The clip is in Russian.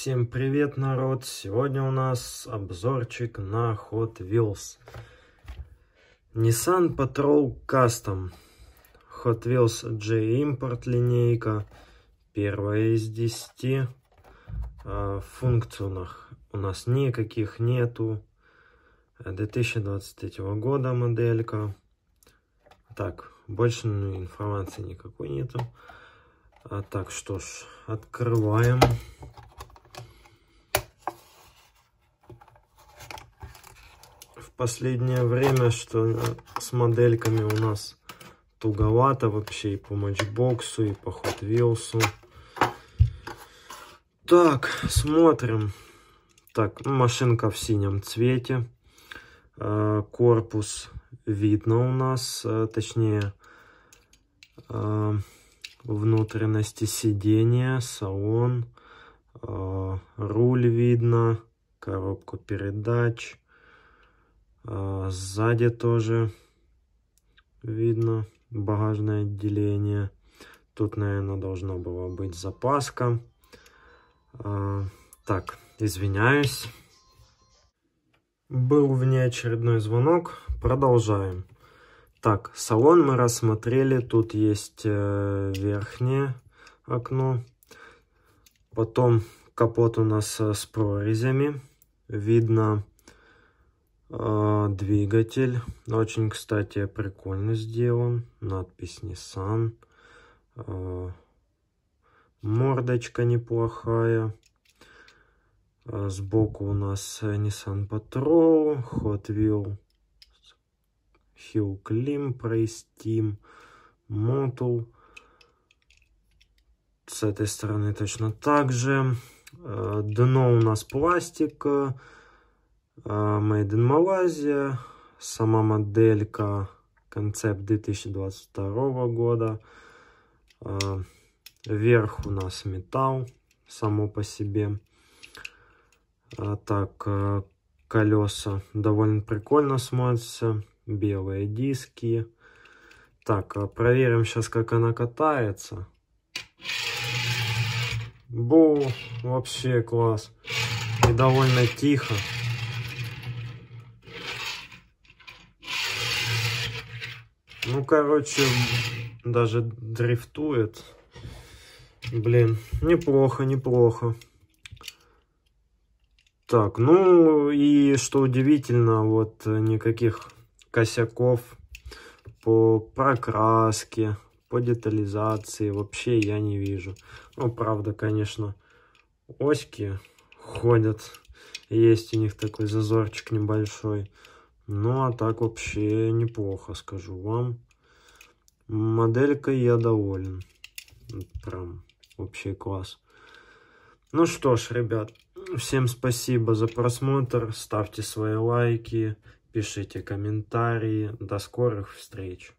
Всем привет, народ! Сегодня у нас обзорчик на Hot Wheels. Nissan Patrol Custom. Hot Wheels J-Import линейка. Первая из 10. В а, функционах у нас никаких нету. 2023 года моделька. Так, больше информации никакой нету. А, так, что ж, открываем. Открываем. последнее время, что э, с модельками у нас туговато вообще и по матчбоксу, и по хотвилсу. Так, смотрим. Так, ну, машинка в синем цвете. Э, корпус видно у нас, э, точнее, внутренности сидения, салон, руль видно, коробку передач. А, сзади тоже видно багажное отделение. Тут, наверное, должна была быть запаска. А, так, извиняюсь. Был внеочередной звонок. Продолжаем. Так, салон мы рассмотрели. Тут есть э, верхнее окно. Потом капот у нас э, с прорезями. Видно а, двигатель. Очень, кстати, прикольно сделан. Надпись Nissan. А, мордочка неплохая. А, сбоку у нас Nissan Patrol, Hot Wheel, Hill Clim, Price Team, Motul. С этой стороны точно так же. Дно у нас пластик а, Made in Malaysia. Сама моделька концепт 2022 года. Вверх а, у нас металл само по себе. А, так, колеса довольно прикольно смотрятся. Белые диски. Так, проверим сейчас, как она катается. Бу, вообще класс. И довольно тихо. Ну, короче, даже дрифтует. Блин, неплохо, неплохо. Так, ну и что удивительно, вот никаких косяков по прокраске, по детализации вообще я не вижу. Ну, правда, конечно, оськи ходят, есть у них такой зазорчик небольшой. Ну, а так вообще неплохо, скажу вам. Моделькой я доволен. Прям вообще класс. Ну что ж, ребят, всем спасибо за просмотр. Ставьте свои лайки, пишите комментарии. До скорых встреч!